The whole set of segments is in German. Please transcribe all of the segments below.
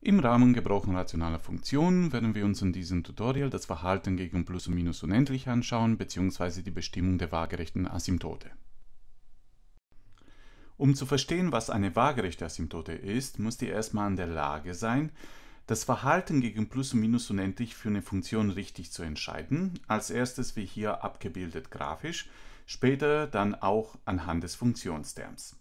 Im Rahmen Gebrauchen rationaler Funktionen werden wir uns in diesem Tutorial das Verhalten gegen Plus und Minus unendlich anschauen bzw. die Bestimmung der waagerechten Asymptote. Um zu verstehen, was eine waagerechte Asymptote ist, muss ihr erstmal in der Lage sein, das Verhalten gegen Plus und Minus unendlich für eine Funktion richtig zu entscheiden. Als erstes wie hier abgebildet grafisch, später dann auch anhand des Funktionsterms.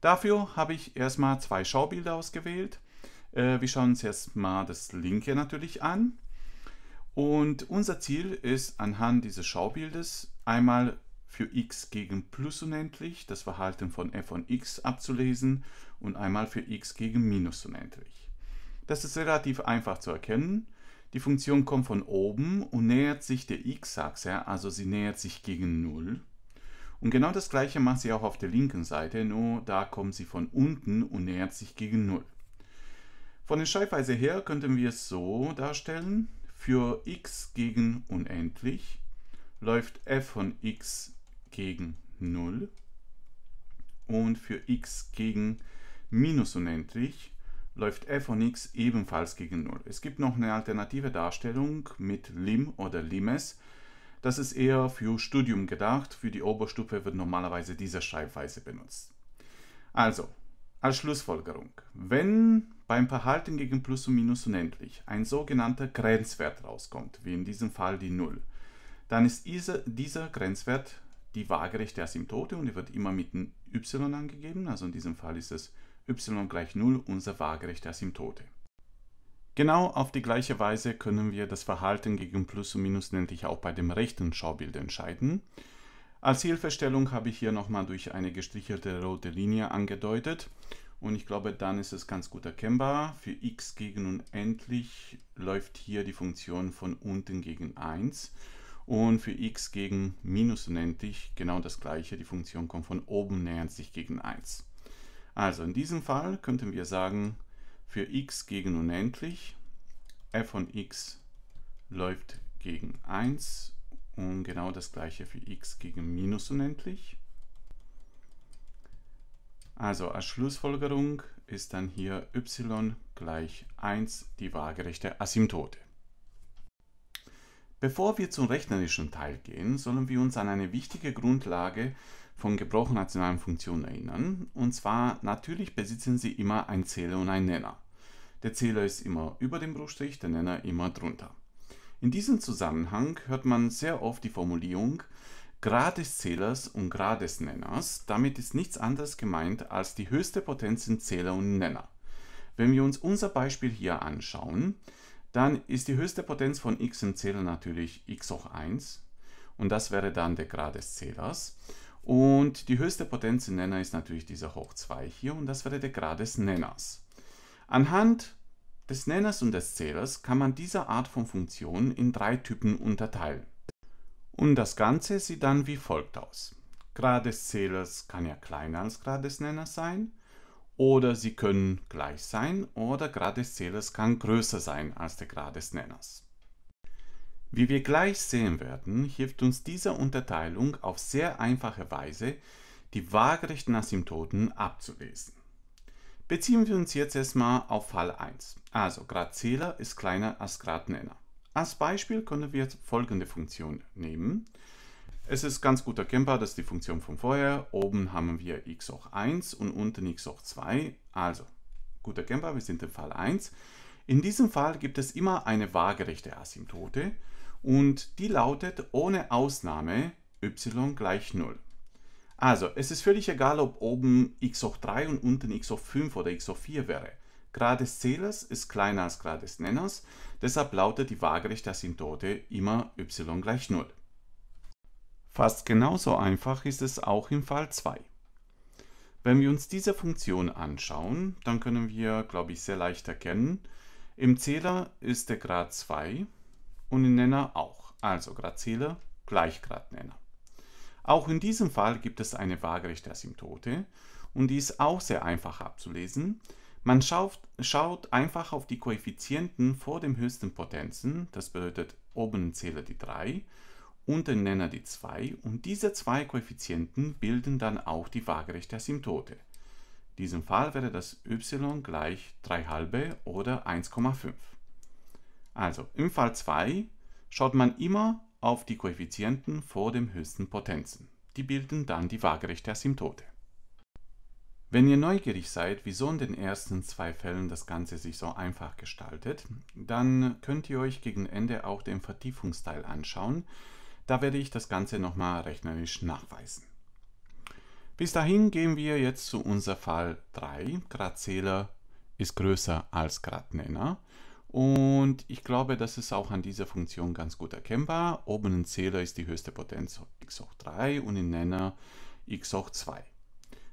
Dafür habe ich erstmal zwei Schaubilder ausgewählt. Äh, wir schauen uns erstmal das linke natürlich an. Und unser Ziel ist anhand dieses Schaubildes einmal für x gegen plus unendlich das Verhalten von f von x abzulesen und einmal für x gegen minus unendlich. Das ist relativ einfach zu erkennen. Die Funktion kommt von oben und nähert sich der x-Achse, also sie nähert sich gegen 0. Und genau das gleiche macht sie auch auf der linken Seite, nur da kommt sie von unten und nähert sich gegen 0. Von der Schreibweise her könnten wir es so darstellen. Für x gegen unendlich läuft f von x gegen 0 und für x gegen minus unendlich läuft f von x ebenfalls gegen 0. Es gibt noch eine alternative Darstellung mit lim oder limes. Das ist eher für Studium gedacht. Für die Oberstufe wird normalerweise diese Schreibweise benutzt. Also, als Schlussfolgerung, wenn beim Verhalten gegen Plus und Minus unendlich ein sogenannter Grenzwert rauskommt, wie in diesem Fall die 0, dann ist dieser Grenzwert die waagerechte Asymptote und die wird immer mit einem y angegeben, also in diesem Fall ist es y gleich 0, unsere waagerechte Asymptote. Genau auf die gleiche Weise können wir das Verhalten gegen Plus und Minus unendlich auch bei dem rechten Schaubild entscheiden. Als Hilfestellung habe ich hier nochmal durch eine gestrichelte rote Linie angedeutet und ich glaube, dann ist es ganz gut erkennbar. Für x gegen unendlich läuft hier die Funktion von unten gegen 1. Und für x gegen minus unendlich genau das gleiche. Die Funktion kommt von oben nähert sich gegen 1. Also in diesem Fall könnten wir sagen, für x gegen unendlich, f von x läuft gegen 1 und genau das gleiche für x gegen minus unendlich. Also als Schlussfolgerung ist dann hier y gleich 1 die waagerechte Asymptote. Bevor wir zum rechnerischen Teil gehen, sollen wir uns an eine wichtige Grundlage von gebrochen nationalen Funktionen erinnern. Und zwar, natürlich besitzen sie immer ein Zähler und einen Nenner. Der Zähler ist immer über dem Bruchstrich, der Nenner immer drunter. In diesem Zusammenhang hört man sehr oft die Formulierung, Grad des Zählers und Grad des Nenners, Damit ist nichts anderes gemeint als die höchste Potenz in Zähler und Nenner. Wenn wir uns unser Beispiel hier anschauen, dann ist die höchste Potenz von x im Zähler natürlich x hoch 1 und das wäre dann der Grad des Zählers. Und die höchste Potenz im Nenner ist natürlich dieser hoch 2 hier und das wäre der Grad des Nenners. Anhand des Nenners und des Zählers kann man diese Art von Funktionen in drei Typen unterteilen. Und das Ganze sieht dann wie folgt aus. Grad des Zählers kann ja kleiner als Grad des Nenners sein oder sie können gleich sein oder Grad des Zählers kann größer sein als der Grad des Nenners. Wie wir gleich sehen werden, hilft uns diese Unterteilung auf sehr einfache Weise, die waagerechten Asymptoten abzulesen. Beziehen wir uns jetzt erstmal auf Fall 1. Also Grad Zähler ist kleiner als Grad -Nenner. Als Beispiel können wir jetzt folgende Funktion nehmen. Es ist ganz gut erkennbar, dass die Funktion von vorher, oben haben wir x hoch 1 und unten x hoch 2, also gut erkennbar, wir sind im Fall 1. In diesem Fall gibt es immer eine waagerechte Asymptote und die lautet ohne Ausnahme y gleich 0. Also, es ist völlig egal, ob oben x hoch 3 und unten x hoch 5 oder x hoch 4 wäre. Grad des Zählers ist kleiner als Grad des Nenners, deshalb lautet die Waagerechte Asymptote immer y gleich 0. Fast genauso einfach ist es auch im Fall 2. Wenn wir uns diese Funktion anschauen, dann können wir, glaube ich, sehr leicht erkennen, im Zähler ist der Grad 2 und im Nenner auch, also Grad Zähler gleich Grad Nenner. Auch in diesem Fall gibt es eine waagerechte Asymptote und die ist auch sehr einfach abzulesen, man schaut, schaut einfach auf die Koeffizienten vor dem höchsten Potenzen, das bedeutet oben Zähler die 3, unten Nenner die 2 und diese zwei Koeffizienten bilden dann auch die waagerechte Asymptote. In diesem Fall wäre das y gleich 3 halbe oder 1,5. Also im Fall 2 schaut man immer auf die Koeffizienten vor dem höchsten Potenzen. Die bilden dann die waagerechte Asymptote. Wenn ihr neugierig seid, wieso in den ersten zwei Fällen das Ganze sich so einfach gestaltet, dann könnt ihr euch gegen Ende auch den Vertiefungsteil anschauen. Da werde ich das Ganze nochmal rechnerisch nachweisen. Bis dahin gehen wir jetzt zu unser Fall 3. Gradzähler ist größer als Gradnenner. Und ich glaube, das ist auch an dieser Funktion ganz gut erkennbar. Oben im Zähler ist die höchste Potenz x hoch 3 und im Nenner x hoch 2.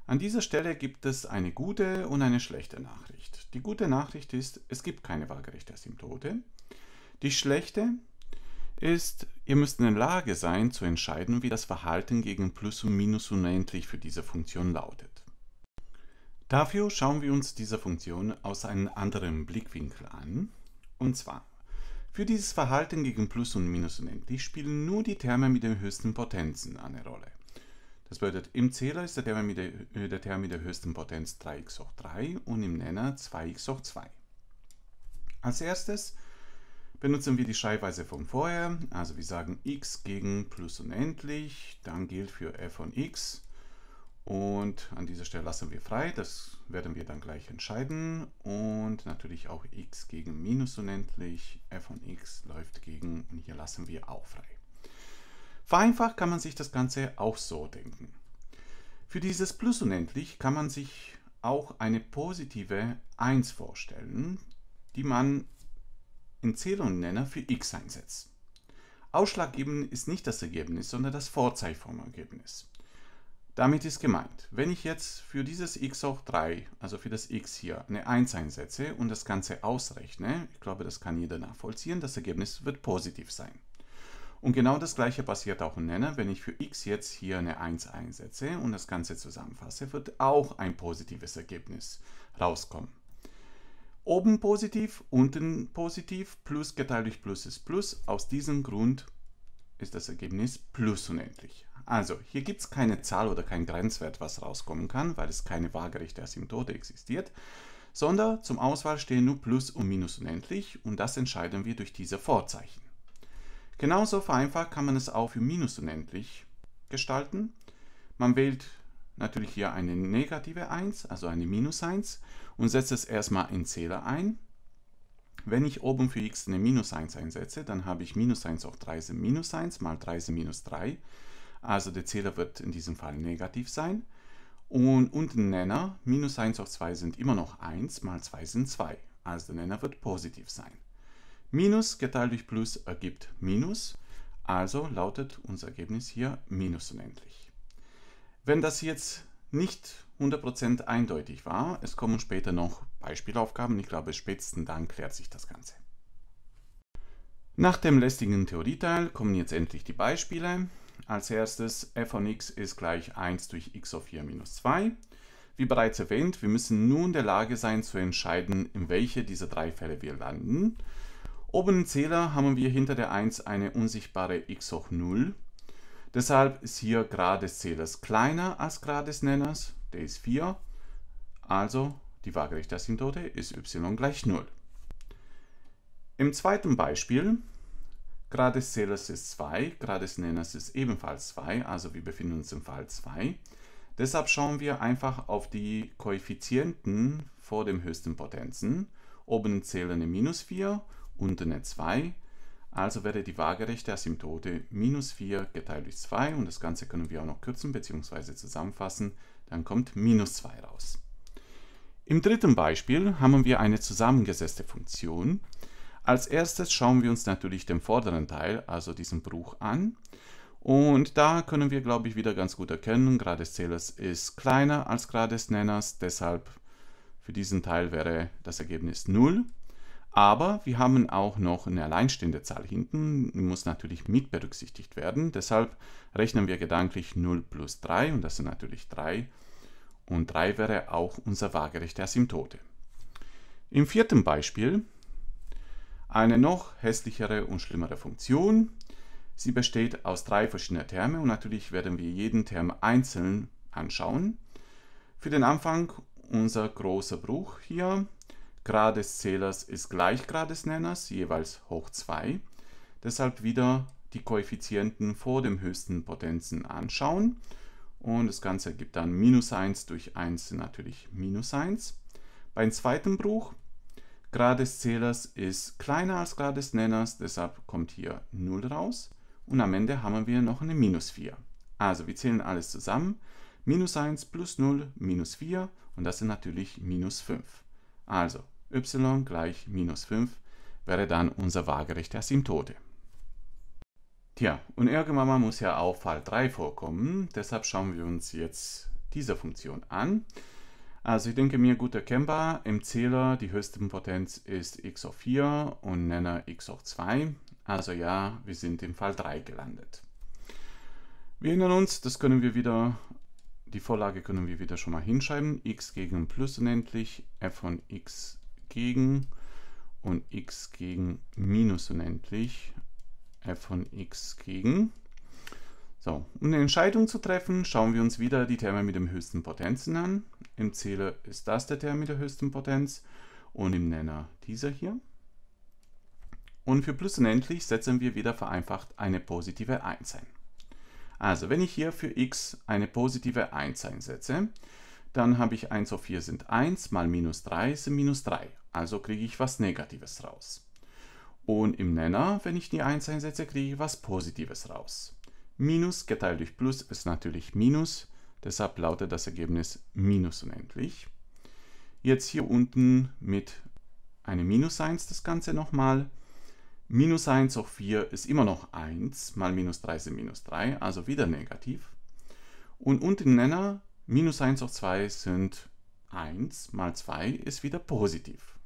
An dieser Stelle gibt es eine gute und eine schlechte Nachricht. Die gute Nachricht ist, es gibt keine waagerechte Asymptote. Die schlechte ist, ihr müsst in der Lage sein zu entscheiden, wie das Verhalten gegen Plus und Minus unendlich für diese Funktion lautet. Dafür schauen wir uns diese Funktion aus einem anderen Blickwinkel an. Und zwar, für dieses Verhalten gegen Plus und Minus unendlich spielen nur die Terme mit den höchsten Potenzen eine Rolle. Das bedeutet, im Zähler ist der Term, der, äh, der Term mit der, höchsten Potenz 3x hoch 3 und im Nenner 2x hoch 2. Als erstes benutzen wir die Schreibweise von vorher, also wir sagen x gegen plus unendlich, dann gilt für f von x und an dieser Stelle lassen wir frei, das werden wir dann gleich entscheiden und natürlich auch x gegen minus unendlich, f von x läuft gegen und hier lassen wir auch frei. Vereinfacht kann man sich das Ganze auch so denken. Für dieses Plus unendlich kann man sich auch eine positive 1 vorstellen, die man in Zähler und Nenner für x einsetzt. Ausschlaggebend ist nicht das Ergebnis, sondern das Vorzeichformergebnis. Damit ist gemeint, wenn ich jetzt für dieses x hoch 3, also für das x hier, eine 1 einsetze und das Ganze ausrechne, ich glaube, das kann jeder nachvollziehen, das Ergebnis wird positiv sein. Und genau das gleiche passiert auch im Nenner. Wenn ich für x jetzt hier eine 1 einsetze und das Ganze zusammenfasse, wird auch ein positives Ergebnis rauskommen. Oben positiv, unten positiv, plus geteilt durch plus ist plus. Aus diesem Grund ist das Ergebnis plus unendlich. Also hier gibt es keine Zahl oder kein Grenzwert, was rauskommen kann, weil es keine waagerechte Asymptote existiert, sondern zum Auswahl stehen nur plus und minus unendlich und das entscheiden wir durch diese Vorzeichen. Genauso vereinfacht kann man es auch für minus unendlich gestalten. Man wählt natürlich hier eine negative 1, also eine minus 1 und setzt es erstmal in Zähler ein. Wenn ich oben für x eine minus 1 einsetze, dann habe ich minus 1 auf 3 sind minus 1 mal 3 sind minus 3. Also der Zähler wird in diesem Fall negativ sein. Und unten Nenner, minus 1 auf 2 sind immer noch 1 mal 2 sind 2. Also der Nenner wird positiv sein. Minus geteilt durch Plus ergibt Minus. Also lautet unser Ergebnis hier minus unendlich. Wenn das jetzt nicht 100% eindeutig war, es kommen später noch Beispielaufgaben. Ich glaube, spätestens dann klärt sich das Ganze. Nach dem lästigen Theorieteil kommen jetzt endlich die Beispiele. Als erstes f von x ist gleich 1 durch x auf 4 minus 2. Wie bereits erwähnt, wir müssen nun in der Lage sein zu entscheiden, in welche dieser drei Fälle wir landen. Oben im Zähler haben wir hinter der 1 eine unsichtbare x hoch 0. Deshalb ist hier Grad des Zählers kleiner als Grad des Nenners, der ist 4. Also die waagerechte Asymptote ist y gleich 0. Im zweiten Beispiel, Grad des Zählers ist 2, Grad des Nenners ist ebenfalls 2, also wir befinden uns im Fall 2. Deshalb schauen wir einfach auf die Koeffizienten vor dem höchsten Potenzen. Oben zählen eine minus 4 unten 2. Also wäre die Waagerechte Asymptote minus 4 geteilt durch 2 und das Ganze können wir auch noch kürzen bzw. zusammenfassen. Dann kommt minus 2 raus. Im dritten Beispiel haben wir eine zusammengesetzte Funktion. Als erstes schauen wir uns natürlich den vorderen Teil, also diesen Bruch an. Und da können wir, glaube ich, wieder ganz gut erkennen, Grad des Zählers ist kleiner als Grad des Nenners, deshalb für diesen Teil wäre das Ergebnis 0. Aber wir haben auch noch eine alleinstehende Zahl hinten, die muss natürlich mit berücksichtigt werden. Deshalb rechnen wir gedanklich 0 plus 3 und das sind natürlich 3. Und 3 wäre auch unser waagerechte Asymptote. Im vierten Beispiel eine noch hässlichere und schlimmere Funktion. Sie besteht aus drei verschiedenen Termen und natürlich werden wir jeden Term einzeln anschauen. Für den Anfang unser großer Bruch hier Grad des Zählers ist gleich Grad des Nenners, jeweils hoch 2. Deshalb wieder die Koeffizienten vor dem höchsten Potenzen anschauen. Und das Ganze ergibt dann minus 1 durch 1 sind natürlich minus 1. Beim zweiten Bruch, Grad des Zählers ist kleiner als Grad des Nenners, deshalb kommt hier 0 raus. Und am Ende haben wir noch eine minus 4. Also wir zählen alles zusammen. Minus 1 plus 0 minus 4 und das sind natürlich minus 5. Also y gleich minus 5 wäre dann unser waagerechte Asymptote. Tja, und irgendwann mal muss ja auch Fall 3 vorkommen, deshalb schauen wir uns jetzt diese Funktion an. Also ich denke mir gut erkennbar, im Zähler die höchste Potenz ist x hoch 4 und Nenner x hoch 2. Also ja, wir sind im Fall 3 gelandet. Wir erinnern uns, das können wir wieder, die Vorlage können wir wieder schon mal hinschreiben. x gegen plus unendlich, f von x gegen und x gegen minus unendlich, f von x gegen. So, um eine Entscheidung zu treffen, schauen wir uns wieder die Terme mit den höchsten Potenzen an. Im Zähler ist das der Term mit der höchsten Potenz und im Nenner dieser hier. Und für plus unendlich setzen wir wieder vereinfacht eine positive 1 ein. Also, wenn ich hier für x eine positive 1 einsetze, dann habe ich 1 auf 4 sind 1 mal minus 3 sind minus 3. Also kriege ich was Negatives raus. Und im Nenner, wenn ich die 1 einsetze, kriege ich was Positives raus. Minus geteilt durch Plus ist natürlich Minus. Deshalb lautet das Ergebnis minus unendlich. Jetzt hier unten mit einem Minus 1 das Ganze nochmal. Minus 1 auf 4 ist immer noch 1, mal minus 3 sind minus 3, also wieder negativ. Und unten im Nenner Minus 1 hoch 2 sind 1 mal 2 ist wieder positiv.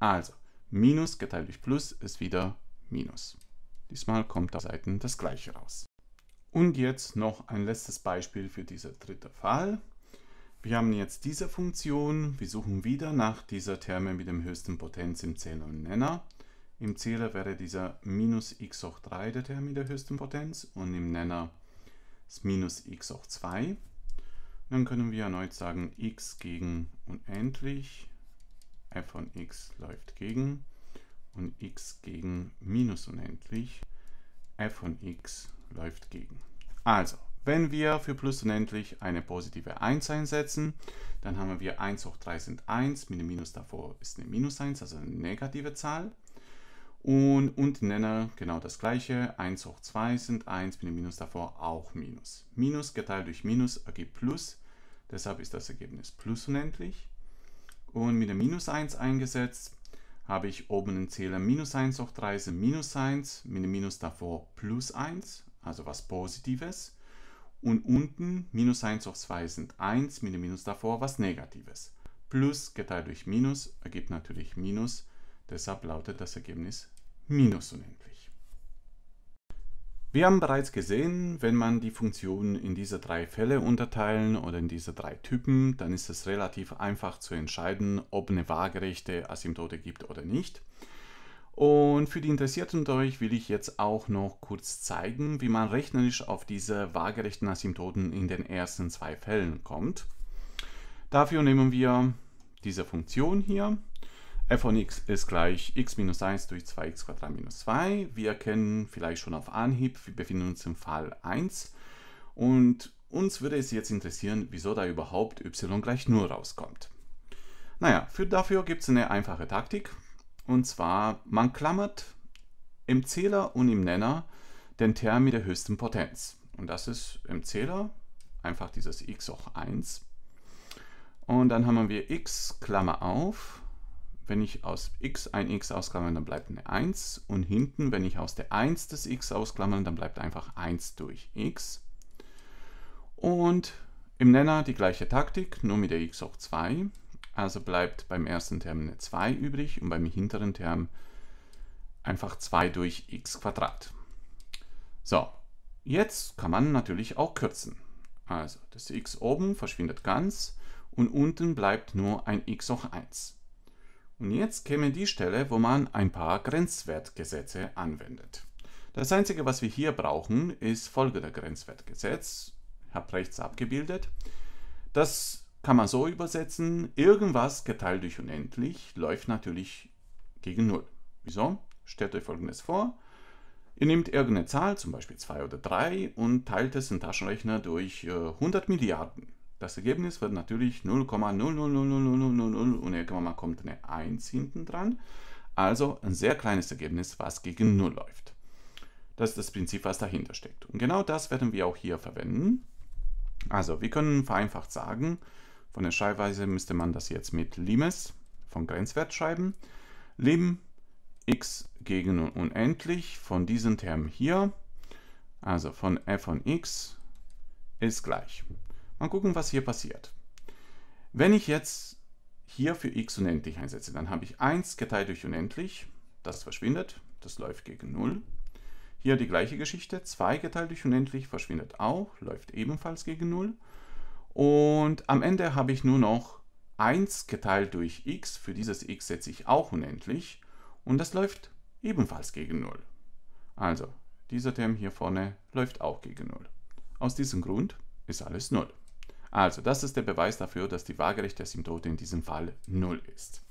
Also, Minus geteilt durch Plus ist wieder Minus. Diesmal kommt auf Seiten das gleiche raus. Und jetzt noch ein letztes Beispiel für diesen dritten Fall. Wir haben jetzt diese Funktion. Wir suchen wieder nach dieser Terme mit dem höchsten Potenz im Zähler und Nenner. Im Zähler wäre dieser minus x hoch 3 der Term mit der höchsten Potenz und im Nenner ist minus x hoch 2. Dann können wir erneut sagen x gegen unendlich, f von x läuft gegen und x gegen minus unendlich, f von x läuft gegen. Also, wenn wir für plus unendlich eine positive 1 einsetzen, dann haben wir 1 hoch 3 sind 1, mit dem Minus davor ist eine Minus 1, also eine negative Zahl. Und unten Nenner genau das gleiche. 1 hoch 2 sind 1 mit dem Minus davor auch Minus. Minus geteilt durch Minus ergibt Plus. Deshalb ist das Ergebnis plus unendlich. Und mit der Minus 1 eingesetzt habe ich oben den Zähler Minus 1 hoch 3 sind Minus 1, mit dem Minus davor plus 1, also was Positives. Und unten Minus 1 hoch 2 sind 1, mit dem Minus davor was Negatives. Plus geteilt durch Minus ergibt natürlich Minus 1. Deshalb lautet das Ergebnis minus unendlich. Wir haben bereits gesehen, wenn man die Funktion in diese drei Fälle unterteilen oder in diese drei Typen, dann ist es relativ einfach zu entscheiden, ob eine waagerechte Asymptote gibt oder nicht. Und für die Interessierten unter euch will ich jetzt auch noch kurz zeigen, wie man rechnerisch auf diese waagerechten Asymptoten in den ersten zwei Fällen kommt. Dafür nehmen wir diese Funktion hier f von x ist gleich x minus 1 durch 2x minus 2. Wir kennen vielleicht schon auf Anhieb, wir befinden uns im Fall 1. Und uns würde es jetzt interessieren, wieso da überhaupt y gleich 0 rauskommt. Naja, für, dafür gibt es eine einfache Taktik. Und zwar, man klammert im Zähler und im Nenner den Term mit der höchsten Potenz. Und das ist im Zähler einfach dieses x hoch 1. Und dann haben wir x, Klammer auf, wenn ich aus x ein x ausklammern, dann bleibt eine 1. Und hinten, wenn ich aus der 1 das x ausklammern, dann bleibt einfach 1 durch x. Und im Nenner die gleiche Taktik, nur mit der x hoch 2. Also bleibt beim ersten Term eine 2 übrig und beim hinteren Term einfach 2 durch x Quadrat. So, jetzt kann man natürlich auch kürzen. Also das x oben verschwindet ganz und unten bleibt nur ein x hoch 1. Und jetzt käme die Stelle, wo man ein paar Grenzwertgesetze anwendet. Das Einzige, was wir hier brauchen, ist folgender Grenzwertgesetz. Ich habe rechts abgebildet. Das kann man so übersetzen, irgendwas geteilt durch unendlich läuft natürlich gegen 0. Wieso? Stellt euch folgendes vor. Ihr nehmt irgendeine Zahl, zum Beispiel 2 oder 3, und teilt es im Taschenrechner durch 100 äh, Milliarden. Das Ergebnis wird natürlich 0,0000000 und irgendwann mal kommt eine 1 hinten dran. Also ein sehr kleines Ergebnis, was gegen 0 läuft. Das ist das Prinzip, was dahinter steckt. Und genau das werden wir auch hier verwenden. Also wir können vereinfacht sagen, von der Schreibweise müsste man das jetzt mit Limes vom Grenzwert schreiben. Lim x gegen unendlich von diesem Term hier, also von f von x, ist gleich Mal gucken, was hier passiert. Wenn ich jetzt hier für x unendlich einsetze, dann habe ich 1 geteilt durch unendlich, das verschwindet, das läuft gegen 0. Hier die gleiche Geschichte, 2 geteilt durch unendlich verschwindet auch, läuft ebenfalls gegen 0. Und am Ende habe ich nur noch 1 geteilt durch x, für dieses x setze ich auch unendlich und das läuft ebenfalls gegen 0. Also, dieser Term hier vorne läuft auch gegen 0. Aus diesem Grund ist alles 0. Also, das ist der Beweis dafür, dass die waagerechte Asymptote in diesem Fall 0 ist.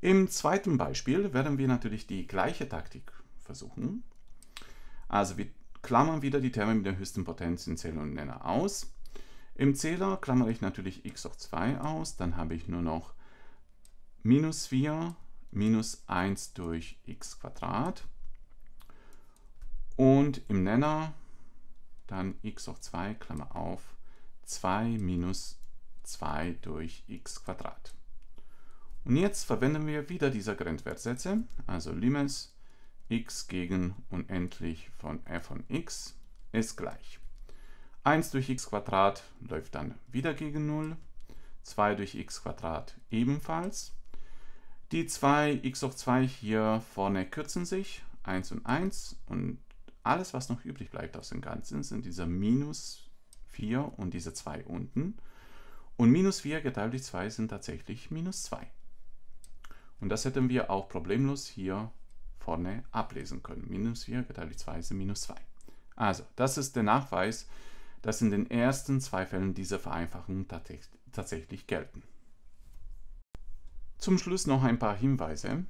Im zweiten Beispiel werden wir natürlich die gleiche Taktik versuchen. Also wir klammern wieder die Terme mit der höchsten Potenz in Zähler und Nenner aus. Im Zähler klammere ich natürlich x hoch 2 aus, dann habe ich nur noch minus 4 minus 1 durch x Quadrat. Und im Nenner dann x hoch 2, Klammer auf, 2 minus 2 durch x. Und jetzt verwenden wir wieder diese Grenzwertsätze, also Limes x gegen unendlich von f von x ist gleich. 1 durch x läuft dann wieder gegen 0, 2 durch x ebenfalls. Die 2 x hoch 2 hier vorne kürzen sich, 1 und 1 und alles, was noch übrig bleibt aus dem Ganzen, sind diese minus 4 und diese 2 unten. Und minus 4 geteilt durch 2 sind tatsächlich minus 2. Und das hätten wir auch problemlos hier vorne ablesen können. Minus 4 geteilt durch 2 sind minus 2. Also, das ist der Nachweis, dass in den ersten zwei Fällen diese Vereinfachungen tatsächlich gelten. Zum Schluss noch ein paar Hinweise.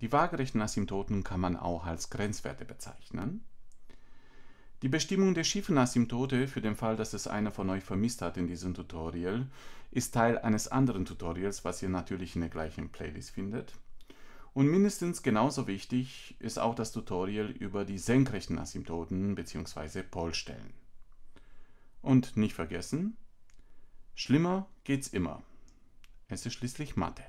Die waagerechten Asymptoten kann man auch als Grenzwerte bezeichnen. Die Bestimmung der Schiffe nach dem Tode, für den Fall, dass es einer von euch vermisst hat in diesem Tutorial, ist Teil eines anderen Tutorials, was ihr natürlich in der gleichen Playlist findet. Und mindestens genauso wichtig ist auch das Tutorial über die senkrechten Asymptoten bzw. Polstellen. Und nicht vergessen, schlimmer geht's immer. Es ist schließlich Mathe.